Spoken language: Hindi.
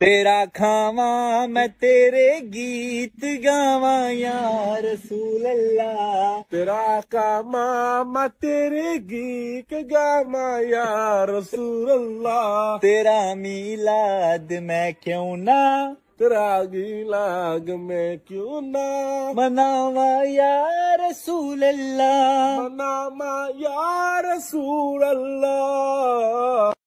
तेरा खावा मैं तेरे गीत गावा यार रसूल अल्लाह तेरा कामा मैं तेरे गीत गावा यार रसूल अल्लाह तेरा मिलाद मैं क्यों ना तेरा गिलाग मैं क्यों ना मनावा यार रसूल अल्लाह मनावा यार रसूल अल्लाह